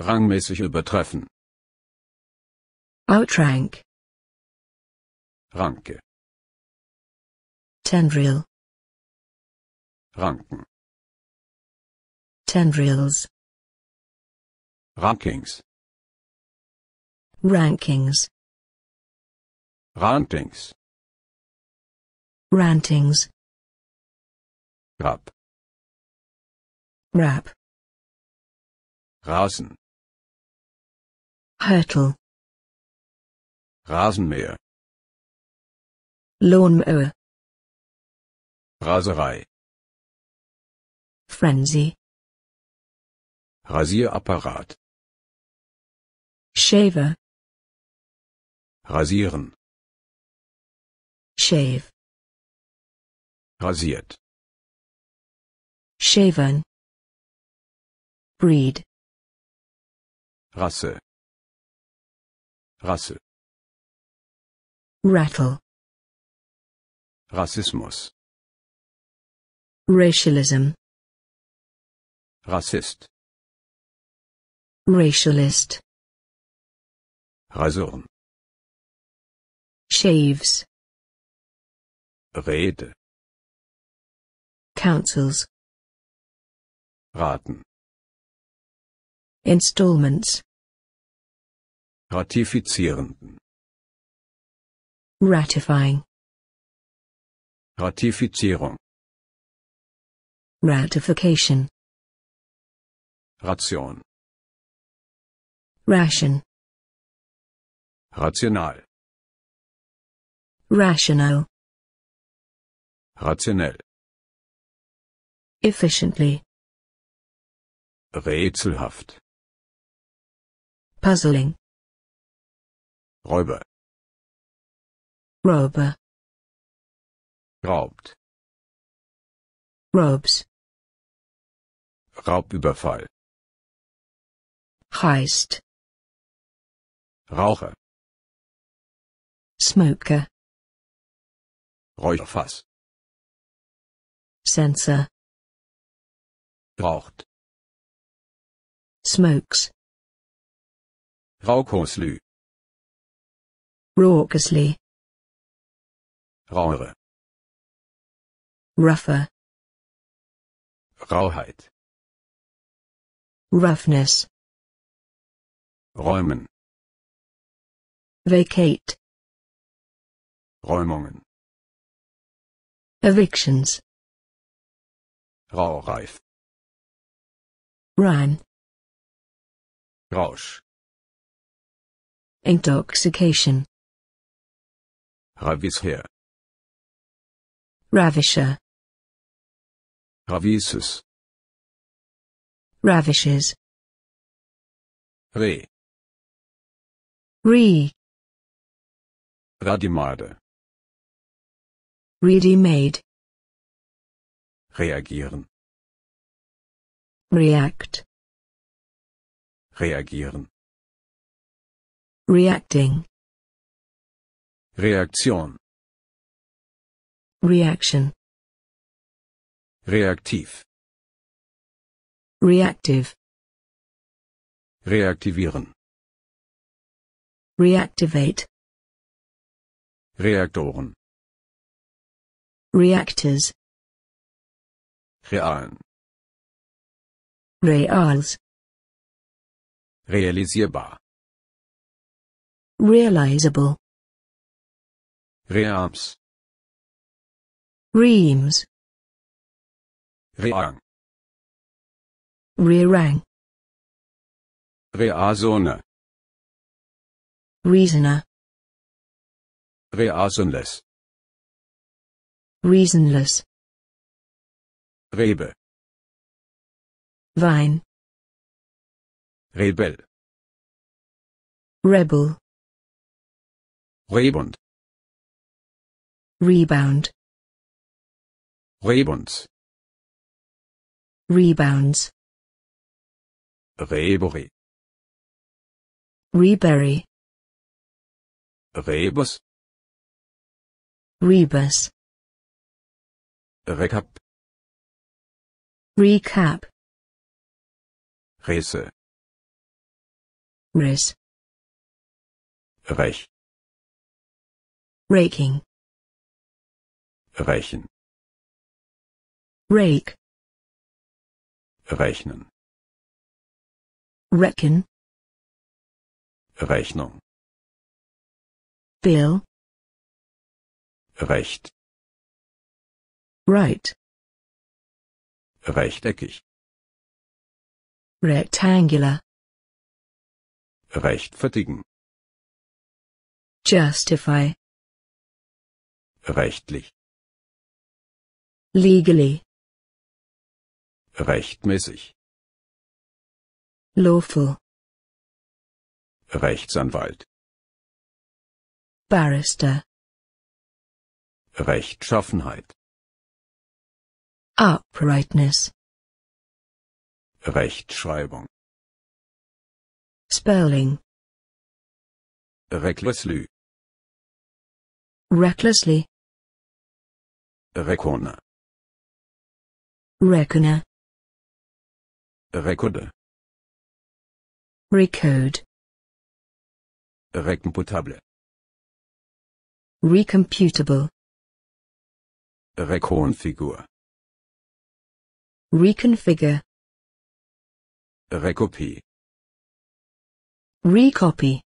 rangmäßig übertreffen. Outrank. Ranke. Tendril. Ranken. Tendrils. Rankings. Rankings. Rantings. Rantings. Rap. Rap. Rasen. Hurtle. Rasenmäher. Lawnmower. Raserei. Frenzy. Rasierapparat. Shaver. Rasieren. Shave. Rasiert. Shaven. Breed. Rasse. Rasse. Rattle. Rassismus. Racialism. Rassist. Racialist. Rasuren. Shaves. Rede. Councils. Raten. Installments. ratifizierenden ratifying Ratifizierung ratification Ration ration rational rational rationell efficiently rätselhaft puzzling Räuber. Räuber. Raubt. Robes. Raubüberfall. Heist. Raucher. Smoker. Räucherfass. Sensor. Raucht. Smokes. Raukoslü. Raucously. Rauere. Rougher. Rauheit. Roughness. Räumen. Vacate. Räumungen. Evictions. Raureif. Rhyme. Rausch. Intoxication. Ravisher. Ravisher. Ravises. Ravishes. Re. Re. Radimade. Ready made. Reagieren. React. Reagieren. Reacting. Reaktion. Reaction. Reaktiv. Reactive. Reaktivieren. Reactivate. Reaktoren. Reactors. Realen. Reals. Realisierbar. Realizable. Reams. Reams. Reang. Rearang. Reasone. Reasoner. Reasonless. Reasonless. Rebe. Vine. Rebel. Rebel. Rebund. Rebound. Rebounds. Rebounds. Rebury. Rebury. Rebus. Rebus. Recap. Recap. Risse. Riss. Rech. Raking. rächen rake rechnen reckon Rechnung bill recht right rechteckig rectangular rechtfertigen justify rechtlich legally rechtmäßig lawful Rechtsanwalt barrister Rechtschaffenheit uprightness Rechtschreibung spelling recklessly recklessly Recorner Reckoner. Recode. Recode. Recomputable. Recomputable. Reconfigure. Reconfigure. Recopy. Recopy.